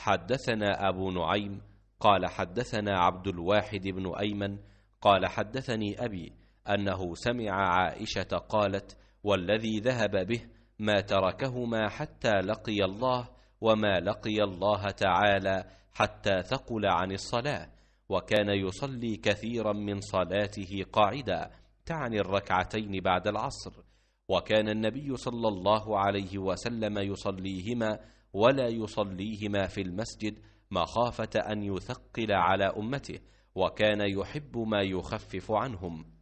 حدثنا أبو نعيم قال حدثنا عبد الواحد بن أيمن قال حدثني أبي أنه سمع عائشة قالت والذي ذهب به ما تركهما حتى لقي الله وما لقي الله تعالى حتى ثقل عن الصلاة وكان يصلي كثيرا من صلاته قاعدا تعني الركعتين بعد العصر وكان النبي صلى الله عليه وسلم يصليهما ولا يصليهما في المسجد مخافة أن يثقل على أمته وكان يحب ما يخفف عنهم